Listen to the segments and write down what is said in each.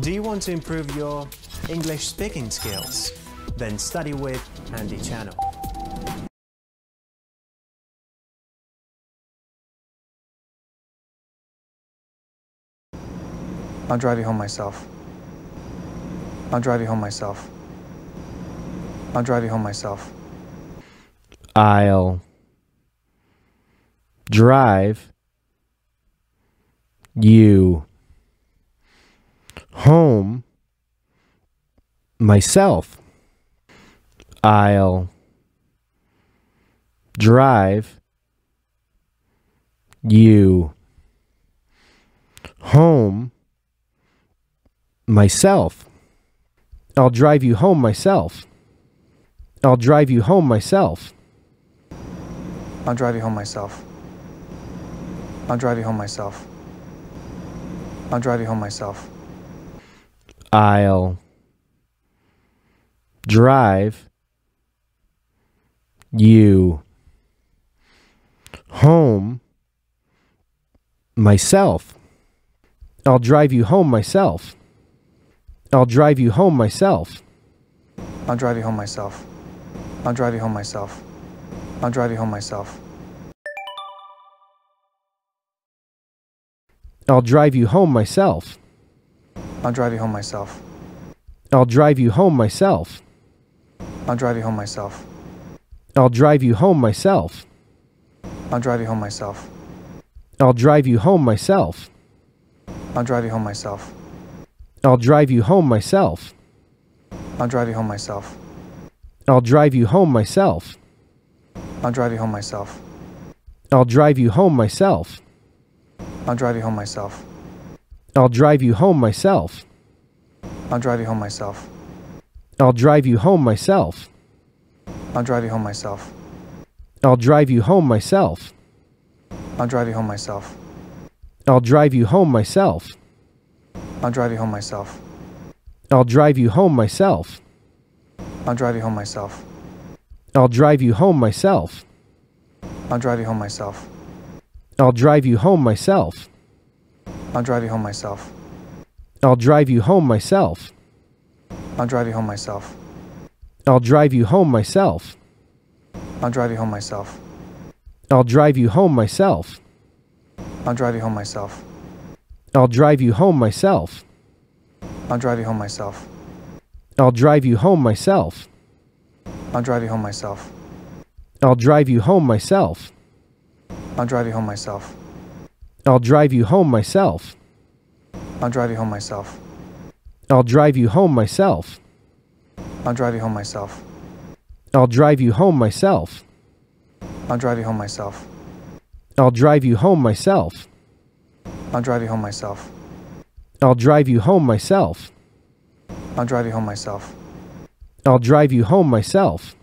Do you want to improve your English speaking skills? Then study with Andy Channel. I'll drive you home myself. I'll drive you home myself. I'll drive you home myself. I'll drive you myself, I'll drive you home myself. I'll drive you home myself. I'll drive you home myself. I'll drive you home myself. I'll drive you home myself. I'll drive you home myself. I'll drive you home myself. I'll drive you home myself. I'll drive you home myself. I'll drive you home myself. I'll drive you home myself. I'll drive you home myself. I'll drive you home myself. I'll drive you home myself. I'll drive you home myself. I'll drive you home myself. I'll drive you home myself. I'll drive you home myself. I'll drive you home myself. I'll drive you home myself. I'll drive you home myself. I'll drive you home myself. I'll drive you home myself. I'll drive you home myself. I'll drive you home myself. I'll drive you home myself. I'll drive you home myself. I'll drive you home myself. I'll drive you home myself. I'll drive you home myself. I'll drive you home myself. I'll drive you home myself. I'll drive you home myself. I'll drive you home myself. I'll drive you home myself. I'll drive you home myself. I'll drive you home myself. I'll drive you home myself. I'll drive you home myself. I'll drive you home myself. I'll drive you home myself. I'll drive you home myself. I'll drive you home myself. I'll drive you home myself. I'll drive you home myself. I'll drive you home myself. I'll drive you home myself. I'll drive you home myself. I'll drive you home myself. I'll drive you home myself. I'll drive you home myself. I'll drive you home myself. I'll drive you home myself. I'll drive you home myself. I'll drive you home myself. I'll drive you home myself. I'll drive you home myself. I'll drive you home myself. I'll drive you home myself. I'll drive you home myself. I'll drive you home myself. I'll drive you home myself. I'll drive you home myself.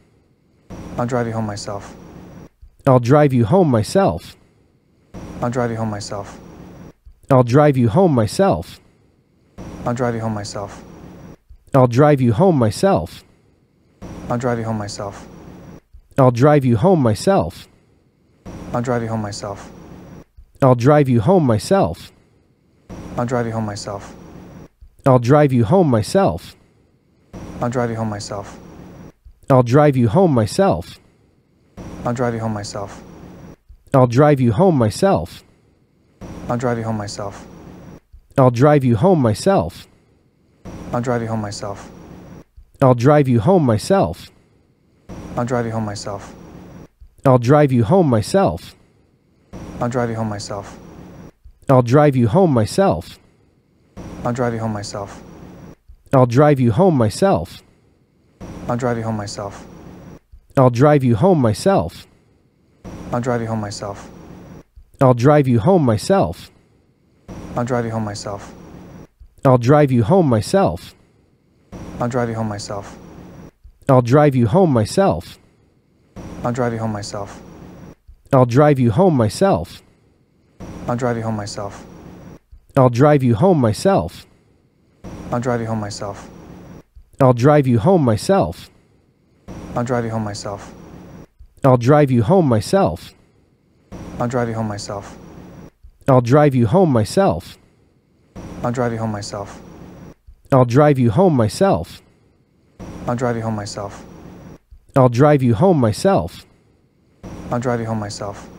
I'll drive you home myself. I'll drive you home myself. I'll drive you home myself. I'll drive you home myself. I'll drive you home myself. I'll drive you home myself. I'll drive you home myself. I'll drive you home myself. I'll drive you home myself. I'll drive you home myself. I'll drive you home myself. I'll drive you home myself. I'll drive you home myself. I'll drive you home myself. I'll drive you home myself. I'll drive you home myself. I'll drive you home myself. I'll drive you home myself. I'll drive you home myself. I'll drive you home myself. I'll drive you home myself. I'll drive you home myself. I'll drive you home myself. I'll drive you home myself. I'll drive you home myself. I'll drive you home myself. I'll drive you home myself. I'll drive you home myself. I'll drive you home myself. I'll drive you home myself. I'll drive you home myself. I'll drive you home myself. I'll drive you home myself. I'll drive you home myself. I'll drive you home myself. I'll drive you home myself. I'll drive you home myself. I'll drive you home myself. I'll drive you home myself. I'll drive you home myself. I'll drive you home myself. I'll drive you home myself. I'll drive you home myself. I'll drive you home myself. I'll drive you home myself. I'll drive you home myself. I'll drive you home myself. I'll drive you home myself. I'll drive you home myself.